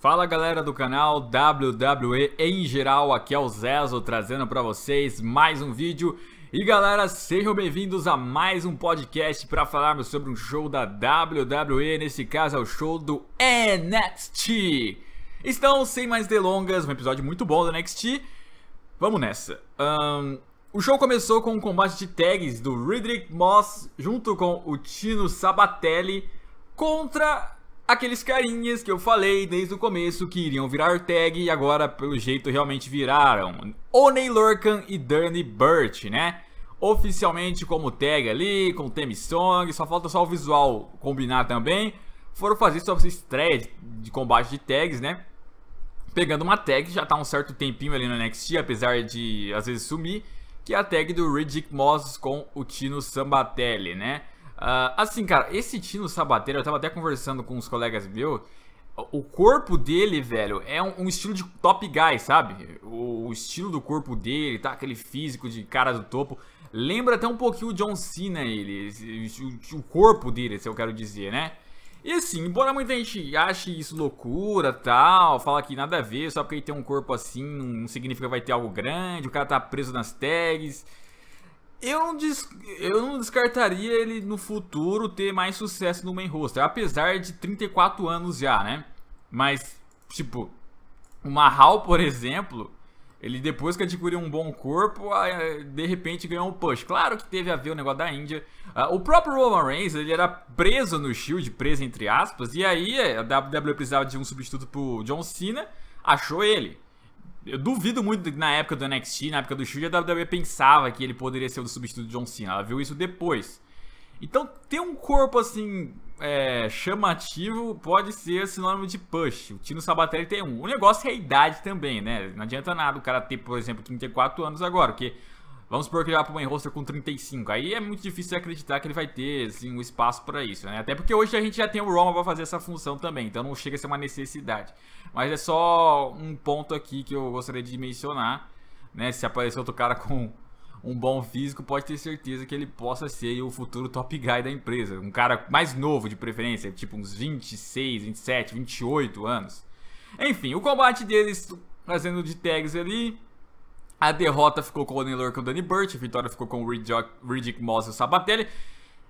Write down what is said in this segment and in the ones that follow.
Fala galera do canal WWE em geral, aqui é o Zezo trazendo para vocês mais um vídeo. E galera, sejam bem-vindos a mais um podcast para falarmos sobre um show da WWE, nesse caso é o show do NXT. Então, sem mais delongas, um episódio muito bom do NXT, vamos nessa. Um, o show começou com um combate de tags do Riddick Moss junto com o Tino Sabatelli contra aqueles carinhas que eu falei desde o começo que iriam virar tag e agora pelo jeito realmente viraram. o Lorcan e Danny Burt, né? Oficialmente como tag ali, com theme song, só falta só o visual combinar também. Foram fazer sua estreia de combate de tags, né? Pegando uma tag, já tá um certo tempinho ali no NXT, apesar de às vezes sumir, que é a tag do Riddick Moss com o Tino Sambatelli, né? Uh, assim, cara, esse Tino Sabateiro, eu tava até conversando com uns colegas meus. O corpo dele, velho, é um, um estilo de top guy, sabe? O, o, estilo do corpo dele, tá? Aquele físico de cara do topo. Lembra até um pouquinho o John Cena, ele. o, o, corpo dele, se eu quero dizer, né? E assim, embora muita gente ache isso loucura tal, fala que nada a ver, só porque ele tem um corpo assim, não significa que vai ter algo grande, o cara tá preso nas tags. Eu não, des... eu não descartaria ele no futuro ter mais sucesso no main roster, apesar de 34 anos já, né? Mas, tipo, o Mahal, por exemplo, ele depois que adquiriu um bom corpo, ah, é, de repente ganhou um push. Claro que teve a ver o negócio da Índia. Ah, o próprio Roman Reigns, ele era preso no Shield, preso entre aspas, e aí a WWE precisava de um substituto pro John Cena, achou ele. Eu duvido muito na época do NXT, na época do Shield, a WWE pensava que ele poderia ser o substituto de John Cena. Ela viu isso depois. Então, ter um corpo assim é, chamativo pode ser sinônimo de push. O Tino Sabatelli tem um. O negócio é a idade também, né? Não adianta nada o cara ter, por exemplo, 34 anos agora, porque Vamos supor que ele vai para o main roster com 35. Aí é muito difícil acreditar que ele vai ter assim, um espaço para isso, né? Até porque hoje a gente já tem o Roma para fazer essa função também, então não chega a ser uma necessidade. Mas é só um ponto aqui que eu gostaria de mencionar, né? Se aparecer outro cara com um bom físico, pode ter certeza que ele possa ser o futuro top guy da empresa. Um cara mais novo, de preferência, tipo uns 26, 27, 28 anos. Enfim, o combate deles, fazendo de tags ali, a derrota ficou com o Oden e o Danny Burt, a vitória ficou com o Riddick Moss e o Sabatelli. Uh,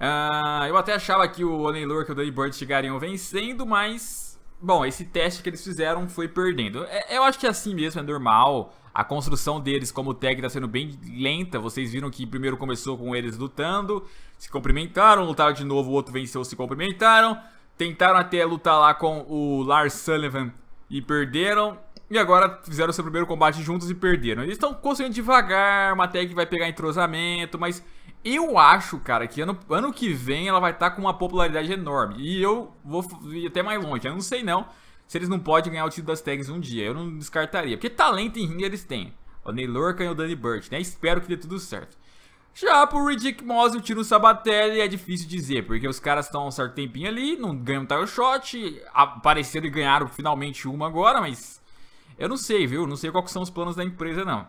ah, eu até achava que o Oden e o Danny Burt chegariam vencendo, mas... Bom, esse teste que eles fizeram foi perdendo. É, eu acho que é assim mesmo, é normal. A construção deles como tag está sendo bem lenta. Vocês viram que primeiro começou com eles lutando, se cumprimentaram, lutaram de novo, o outro venceu, se cumprimentaram. Tentaram até lutar lá com o Lars Sullivan e perderam. E agora fizeram seu primeiro combate juntos e perderam. Eles estão conseguindo devagar, uma tag vai pegar entrosamento, mas eu acho, cara, que ano, ano que vem ela vai estar tá com uma popularidade enorme. E eu vou ir até mais longe. Eu não sei não se eles não podem ganhar o título das tags um dia. Eu não descartaria. Porque talento em ringue eles têm. O Neylor Lorcan e o Danny Burch, né? Espero que dê tudo certo. Já pro Ridic Moss e o Tino Sabatelli é difícil dizer, porque os caras estão um certo tempinho ali, não ganham title shot, apareceram e ganharam finalmente uma agora, mas eu não sei, viu? Não sei quais são os planos da empresa, não.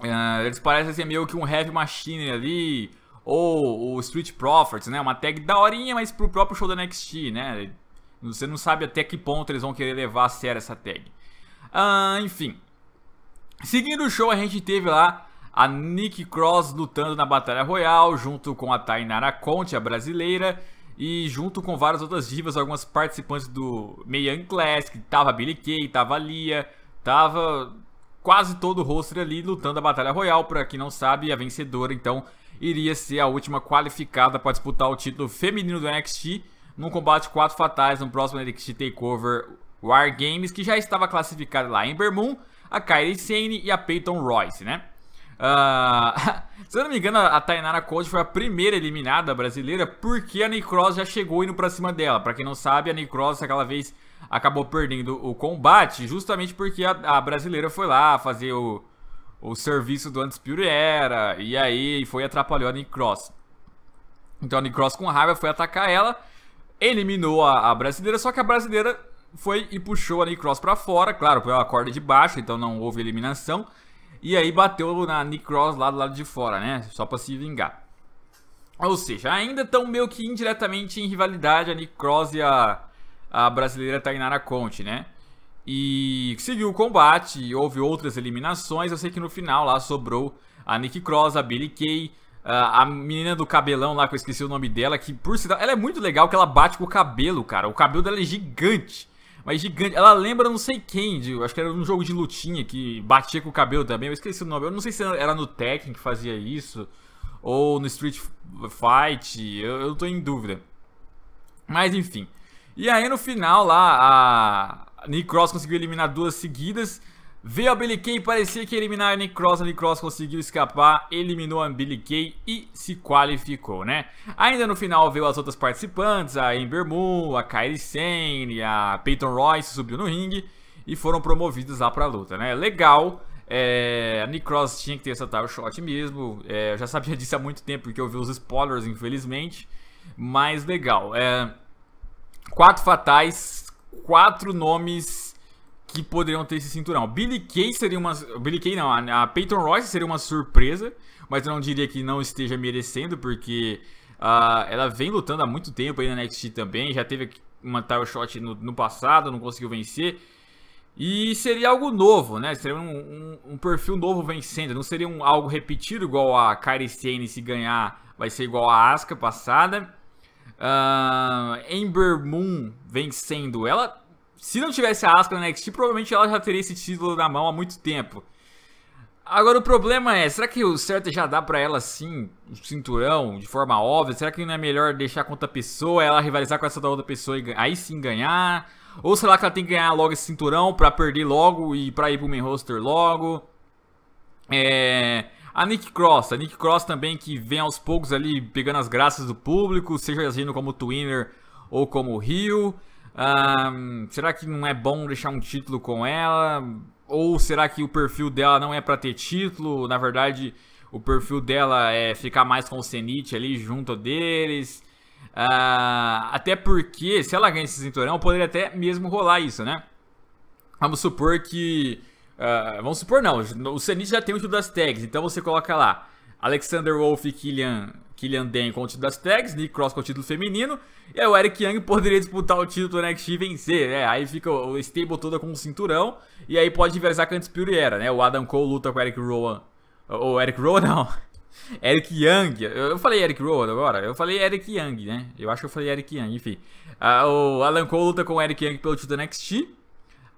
Uh, eles parecem ser meio que um heavy machine ali, ou o Street Profits, né? Uma tag daorinha, mas pro próprio show da NXT, né? Você não sabe até que ponto eles vão querer levar a sério essa tag. Uh, enfim. Seguindo o show, a gente teve lá a Nick Cross lutando na Batalha Royal, junto com a Tainara Conte, a brasileira. E junto com várias outras divas, algumas participantes do Meian Classic, tava Billy Kay, tava Lia, tava quase todo o roster ali lutando a Batalha Royal. Pra quem não sabe, a vencedora então iria ser a última qualificada para disputar o título feminino do NXT num combate 4 fatais no próximo NXT Takeover War Games, que já estava classificada lá em Bermud, a Kairi Sane e a Peyton Royce, né? Uh, se eu não me engano, a Tainara Cold foi a primeira eliminada brasileira porque a Necroz já chegou indo pra cima dela. Pra quem não sabe, a Necroz aquela vez acabou perdendo o combate justamente porque a, a brasileira foi lá fazer o, o serviço do Undisputed Era e aí foi atrapalhou a Necroz. Então a Necroz com raiva foi atacar ela, eliminou a, a brasileira, só que a brasileira foi e puxou a Necroz pra fora. Claro, foi uma corda de baixo, então não houve eliminação. E aí bateu na Nick Cross lá do lado de fora, né? Só pra se vingar. Ou seja, ainda estão meio que indiretamente em rivalidade a Nick Cross e a, a brasileira Tainara Conte, né? E seguiu o combate, houve outras eliminações. Eu sei que no final lá sobrou a Nick Cross, a Billy Kay, a, a menina do cabelão lá, que eu esqueci o nome dela, que por sinal, ela é muito legal que ela bate com o cabelo, cara. O cabelo dela é gigante mas gigante. Ela lembra não sei quem, de, acho que era um jogo de lutinha que batia com o cabelo também, eu esqueci o nome. Eu não sei se era no Tekken que fazia isso, ou no Street Fight, eu, eu tô em dúvida. Mas enfim. E aí no final lá, a Nick Cross conseguiu eliminar duas seguidas. Veio a Billy Kay, parecia que eliminar a Nick Cross, a Nick Cross conseguiu escapar, eliminou a Billy Kay e se qualificou, né? Ainda no final veio as outras participantes, a Ember Moon, a Kylie Sane, a Peyton Royce subiu no ringue e foram promovidas lá pra luta, né? Legal, é, a Nick Cross tinha que ter essa tal shot mesmo, é, eu já sabia disso há muito tempo porque eu vi os spoilers, infelizmente, mas legal. É, quatro fatais, quatro nomes que poderiam ter esse cinturão. Billy Kay seria uma. Billy Kay não, a, Peyton Royce seria uma surpresa, mas eu não diria que não esteja merecendo, porque uh, ela vem lutando há muito tempo aí na NXT também, já teve uma title shot no, no passado, não conseguiu vencer. E seria algo novo, né? Seria um, um, um, perfil novo vencendo. Não seria um, algo repetido igual a Kairi Sane se ganhar vai ser igual a Asuka passada. Uh, Moon vencendo. Ela se não tivesse a Asuka na NXT, provavelmente ela já teria esse título na mão há muito tempo. Agora o problema é, será que o certo é já dá para ela assim, o um cinturão, de forma óbvia? Será que não é melhor deixar com outra pessoa, ela rivalizar com essa da outra pessoa e aí sim ganhar? Ou será que ela tem que ganhar logo esse cinturão para perder logo e para ir pro main roster logo? É... A Nick Cross, a Nick Cross também que vem aos poucos ali pegando as graças do público, seja agindo como Twinner ou como Rio. Um, ah, será que não é bom deixar um título com ela? Ou será que o perfil dela não é para ter título? Na verdade, o perfil dela é ficar mais com o cenit ali junto deles. Uh, até porque, se ela ganha esse cinturão, poderia até mesmo rolar isso, né? Vamos supor que. Uh, vamos supor, não. O cenit já tem o título das tags, então você coloca lá. Alexander Wolf e Killian, Killian Dan com o título das tags, Nick Cross com o título feminino, e o Eric Young poderia disputar o título do NXT e vencer, né? Aí fica o stable toda com o cinturão, e aí pode inversar com a Pure Era, né? O Adam Cole luta com o Eric Rowan, ou Eric Rowan não, Eric Young, eu falei Eric Rowan agora, eu falei Eric Young, né? Eu acho que eu falei Eric Young, enfim. Ah, o Adam Cole luta com o Eric Young pelo título NXT,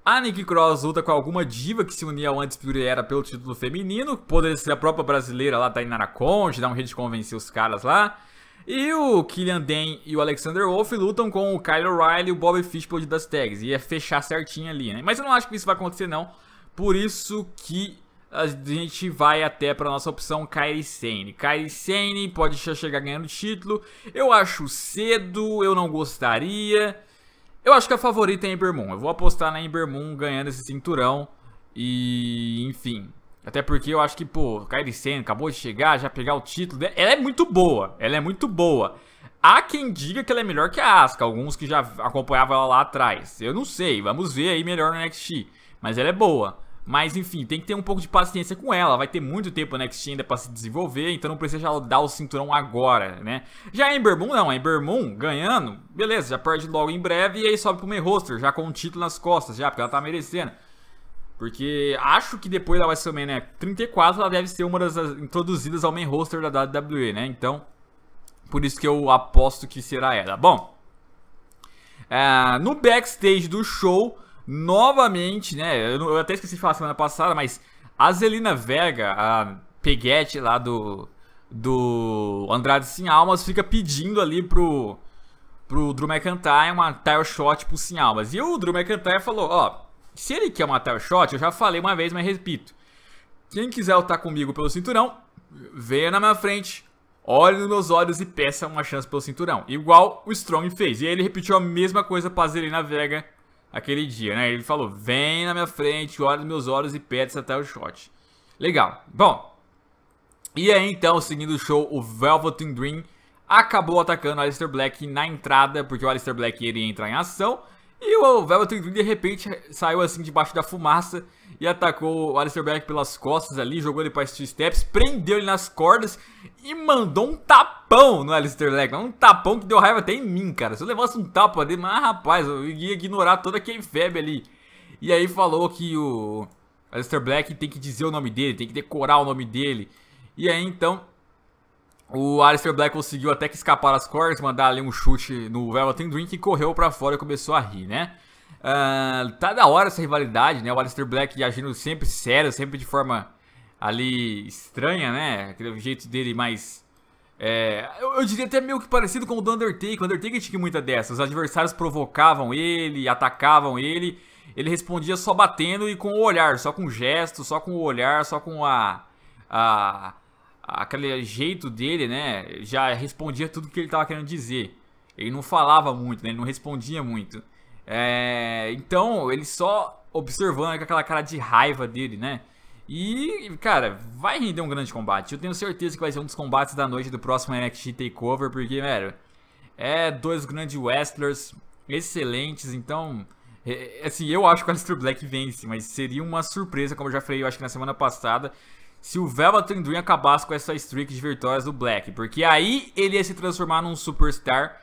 a Nikki Cross luta com alguma diva que se unia ao antes era pelo título feminino. Poderia ser a própria brasileira lá, da Inara Naraconte, dar um jeito de convencer os caras lá. E o Killian Den e o Alexander Wolf lutam com o Kyle O'Reilly e o Bobby Fish pelo das tags. Ia é fechar certinho ali, né? Mas eu não acho que isso vai acontecer, não. Por isso que a gente vai até para nossa opção Kairi Sane. Kairi Sane pode já chegar ganhando título. Eu acho cedo, eu não gostaria. Eu acho que a favorita é a Ember Moon. Eu vou apostar na Ember Moon ganhando esse cinturão. E, enfim. Até porque eu acho que, pô, Kairi Sen acabou de chegar, já pegar o título. Ela é muito boa. Ela é muito boa. Há quem diga que ela é melhor que a Asuka, alguns que já acompanhavam ela lá atrás. Eu não sei, vamos ver aí melhor no NXT. Mas ela é boa. Mas enfim, tem que ter um pouco de paciência com ela. Vai ter muito tempo na né, NXT ainda é pra se desenvolver, então não precisa dar o cinturão agora, né? Já a Ember Moon, não. A Ember Moon ganhando, beleza, já perde logo em breve e aí sobe pro main roster, já com o título nas costas, já, porque ela tá merecendo. Porque acho que depois da WrestleMania 34 né, ela deve ser uma das introduzidas ao main roster da WWE, né? Então, por isso que eu aposto que será ela. Bom, é, no backstage do show novamente, né? Eu, eu até esqueci de falar semana passada, mas a Zelina Vega, a peguete lá do, do Andrade Sem Almas, fica pedindo ali pro, pro Drew McIntyre uma tile shot pro Sem Almas. E o Drew McIntyre falou: ó, se ele quer uma tile shot, eu já falei uma vez, mas repito. Quem quiser lutar comigo pelo cinturão, venha na minha frente, olhe nos meus olhos e peça uma chance pelo cinturão. Igual o Strong fez. E aí ele repetiu a mesma coisa pra Zelina Vega aquele dia, né? Ele falou: vem na minha frente, olha nos meus olhos e pede até o shot. Legal. Bom, e aí então, seguindo o show, o Velvet Dream acabou atacando o Aleister Black na entrada, porque o Aleister Black ele entra em ação. E o Velvet de repente saiu assim debaixo da fumaça e atacou o Alistair Black pelas costas ali, jogou ele para as steps, prendeu ele nas cordas e mandou um tapão no Alistair Black. Um tapão que deu raiva até em mim, cara. Se eu levasse um tapa dele, mas rapaz, eu ia ignorar toda aquela febre ali. E aí falou que o Alistair Black tem que dizer o nome dele, tem que decorar o nome dele. E aí então o Alistair Black conseguiu até que escapar as cordas, mandar ali um chute no Velveteen drink que correu para fora e começou a rir, né? Uh, tá da hora essa rivalidade, né? O Alistair Black agindo sempre sério, sempre de forma ali estranha, né? Aquele jeito dele mais... É, eu, eu, diria até meio que parecido com o do Undertaker. O Undertaker tinha muita dessas. Os adversários provocavam ele, atacavam ele. Ele respondia só batendo e com o olhar, só com o gesto, só com o olhar, só com a... a aquele jeito dele, né, já respondia tudo que ele estava querendo dizer. Ele não falava muito, né, ele não respondia muito. É, então, ele só observando com aquela cara de raiva dele, né? E, cara, vai render um grande combate. Eu tenho certeza que vai ser um dos combates da noite do próximo NXT TakeOver, porque, velho, é dois grandes wrestlers excelentes, então... É, é, assim, eu acho que o Aleister Black vence, mas seria uma surpresa, como eu já falei, eu acho que na semana passada, se o Velva Dream acabasse com essa streak de vitórias do Black. Porque aí ele ia se transformar num superstar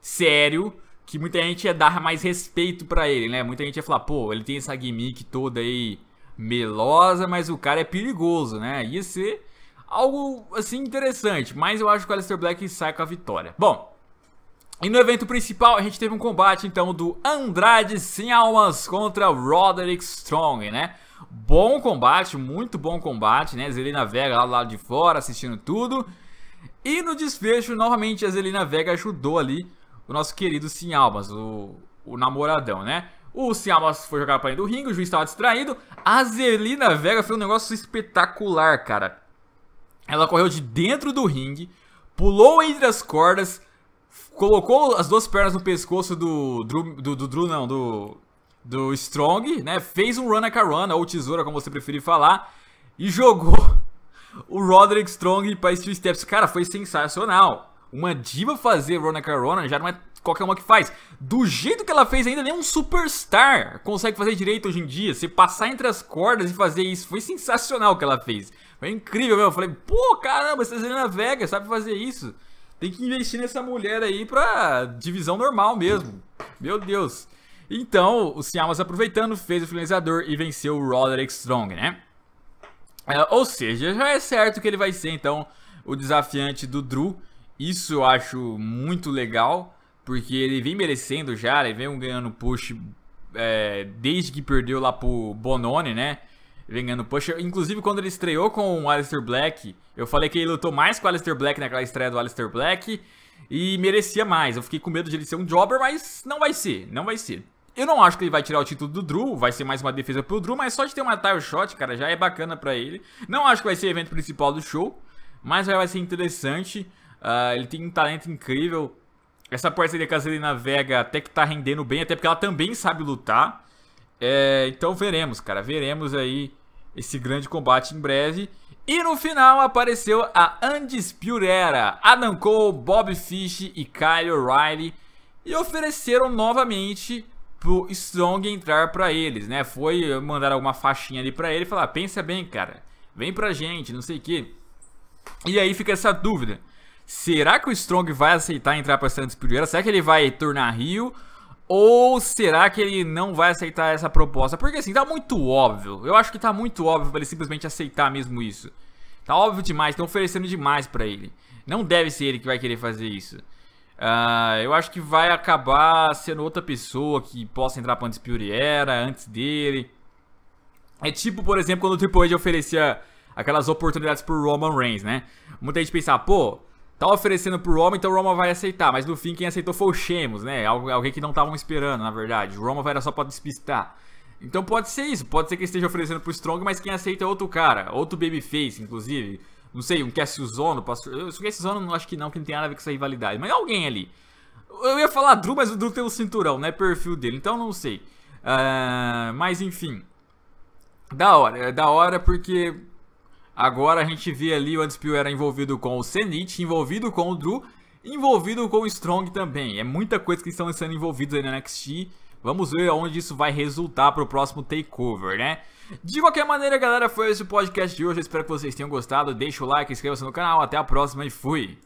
sério, que muita gente ia dar mais respeito para ele, né? Muita gente ia falar, pô, ele tem essa gimmick toda aí melosa, mas o cara é perigoso, né? Ia ser algo, assim, interessante. Mas eu acho que o Aleister Black sai com a vitória. Bom, e no evento principal, a gente teve um combate, então, do Andrade Sem Almas contra Roderick Strong, né? Bom combate, muito bom combate, né? Zelina Vega lá do lado de fora, assistindo tudo. E no desfecho, novamente, a Zelina Vega ajudou ali o nosso querido Sinhalbas, o, o namoradão, né? O Almas foi jogar pra dentro do ringue, o juiz estava distraído. A Zelina Vega fez um negócio espetacular, cara. Ela correu de dentro do ringue, pulou entre as cordas, colocou as duas pernas no pescoço do Drew, do, do, não, do do Strong, né? Fez um run a carona, ou tesoura, como você preferir falar, e jogou o Roderick Strong para Steel Steps. Cara, foi sensacional. Uma diva fazer run a carona já não é qualquer uma que faz. Do jeito que ela fez, ainda nem um superstar consegue fazer direito hoje em dia. Você passar entre as cordas e fazer isso. Foi sensacional o que ela fez. Foi incrível, mesmo. Eu falei, pô, caramba, essa Zelena Vega sabe fazer isso. Tem que investir nessa mulher aí pra divisão normal mesmo. Meu Deus. Então, o Siamas aproveitando, fez o finalizador e venceu o Roderick Strong, né? É, ou seja, já é certo que ele vai ser, então, o desafiante do Drew. Isso eu acho muito legal, porque ele vem merecendo já, ele vem ganhando push é, desde que perdeu lá pro Bononi, né? vem ganhando push. Inclusive, quando ele estreou com o Aleister Black, eu falei que ele lutou mais com o Aleister Black naquela estreia do Aleister Black e merecia mais. Eu fiquei com medo de ele ser um jobber, mas não vai ser, não vai ser. Eu não acho que ele vai tirar o título do Drew, vai ser mais uma defesa pro Drew, mas só de ter uma tile shot, cara, já é bacana pra ele. Não acho que vai ser o evento principal do show, mas vai ser interessante. Uh, ele tem um talento incrível. Essa parceria com a Zelina Vega até que tá rendendo bem, até porque ela também sabe lutar. É, então veremos, cara, veremos aí esse grande combate em breve. E no final apareceu a Undisputed Era, Adam Cole, Bob Fish e Kyle O'Reilly e ofereceram novamente pro Strong entrar para eles, né? Foi mandar alguma faixinha ali para ele e falar: ah, pensa bem, cara, vem pra gente, não sei o que. E aí fica essa dúvida: será que o Strong vai aceitar entrar pra Santos Pereira? Será que ele vai tornar Rio? Ou será que ele não vai aceitar essa proposta? Porque assim, tá muito óbvio. Eu acho que tá muito óbvio pra ele simplesmente aceitar mesmo isso. Tá óbvio demais, estão oferecendo demais para ele. Não deve ser ele que vai querer fazer isso. Uh, eu acho que vai acabar sendo outra pessoa que possa entrar pra antes Era antes dele. É tipo, por exemplo, quando o Triple H oferecia aquelas oportunidades pro Roman Reigns, né? Muita gente pensava, pô, tá oferecendo pro Roman, então o Roman vai aceitar. Mas no fim, quem aceitou foi o Sheamus, né? Alguém que não estavam esperando, na verdade. O Roman era só pra despistar. Então pode ser isso, pode ser que ele esteja oferecendo pro Strong, mas quem aceita é outro cara, outro babyface, inclusive não sei, um Cassius Zono passou. Eu, Cassius Zono não acho que não, que não tem nada a ver com essa rivalidade. Mas alguém ali. Eu ia falar Drew, mas o Drew tem um cinturão, né? Perfil dele, então não sei. Uh, mas enfim. Da hora, é da hora porque agora a gente vê ali o Undisputed era envolvido com o Zenith, envolvido com o Drew, envolvido com o Strong também. É muita coisa que estão sendo envolvidos aí na NXT. Vamos ver aonde isso vai resultar para o próximo takeover, né? De qualquer maneira, galera, foi esse o podcast de hoje. Eu espero que vocês tenham gostado. Deixa o like, inscreva-se no canal. Até a próxima e fui!